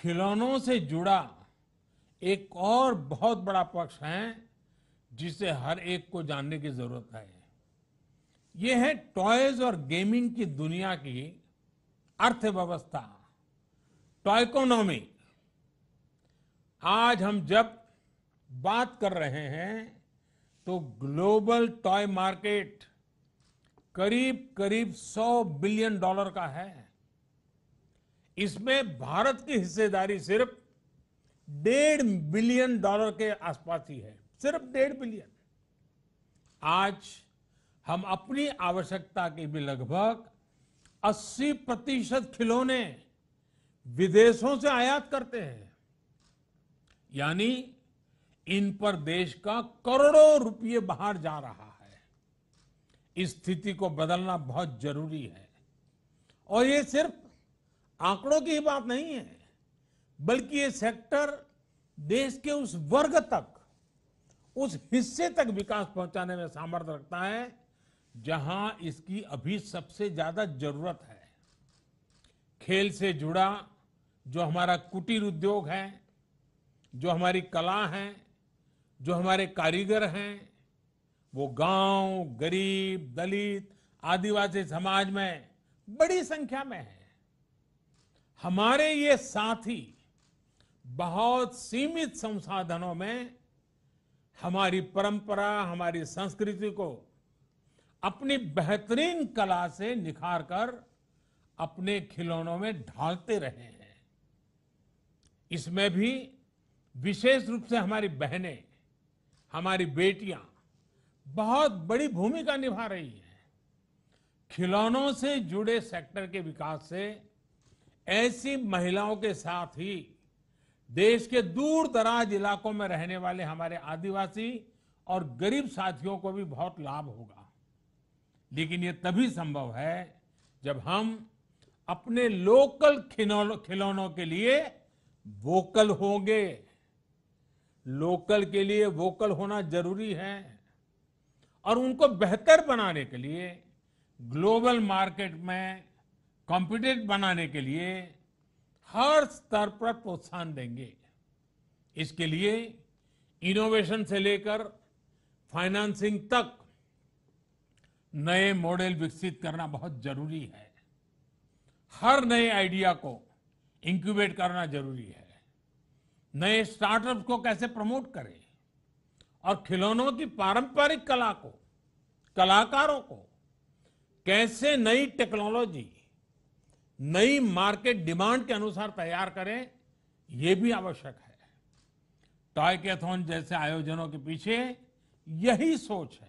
खिलौनों से जुड़ा एक और बहुत बड़ा पक्ष है जिसे हर एक को जानने की जरूरत है ये है टॉयज और गेमिंग की दुनिया की अर्थव्यवस्था टॉयकोनॉमी आज हम जब बात कर रहे हैं तो ग्लोबल टॉय मार्केट करीब करीब 100 बिलियन डॉलर का है इसमें भारत की हिस्सेदारी सिर्फ डेढ़ बिलियन डॉलर के आसपास ही है सिर्फ डेढ़ बिलियन आज हम अपनी आवश्यकता के भी लगभग 80 प्रतिशत खिलौने विदेशों से आयात करते हैं यानी इन पर देश का करोड़ों रुपये बाहर जा रहा है इस स्थिति को बदलना बहुत जरूरी है और ये सिर्फ आंकड़ों की ही बात नहीं है बल्कि ये सेक्टर देश के उस वर्ग तक उस हिस्से तक विकास पहुंचाने में सामर्थ्य रखता है जहां इसकी अभी सबसे ज्यादा जरूरत है खेल से जुड़ा जो हमारा कुटीर उद्योग है जो हमारी कला है जो हमारे कारीगर हैं वो गांव गरीब दलित आदिवासी समाज में बड़ी संख्या में है हमारे ये साथी बहुत सीमित संसाधनों में हमारी परंपरा हमारी संस्कृति को अपनी बेहतरीन कला से निखार कर अपने खिलौनों में ढालते रहे हैं इसमें भी विशेष रूप से हमारी बहनें हमारी बेटियां बहुत बड़ी भूमिका निभा रही हैं खिलौनों से जुड़े सेक्टर के विकास से ऐसी महिलाओं के साथ ही देश के दूर दराज इलाकों में रहने वाले हमारे आदिवासी और गरीब साथियों को भी बहुत लाभ होगा लेकिन ये तभी संभव है जब हम अपने लोकल खिलौनों के लिए वोकल होंगे लोकल के लिए वोकल होना जरूरी है और उनको बेहतर बनाने के लिए ग्लोबल मार्केट में कॉम्पिटेंट बनाने के लिए हर स्तर पर प्रोत्साहन देंगे इसके लिए इनोवेशन से लेकर फाइनेंसिंग तक नए मॉडल विकसित करना बहुत जरूरी है हर नए आइडिया को इंक्यूबेट करना जरूरी है नए स्टार्टअप को कैसे प्रमोट करें और खिलौनों की पारंपरिक कला को कलाकारों को कैसे नई टेक्नोलॉजी नई मार्केट डिमांड के अनुसार तैयार करें यह भी आवश्यक है कैथोन जैसे आयोजनों के पीछे यही सोच है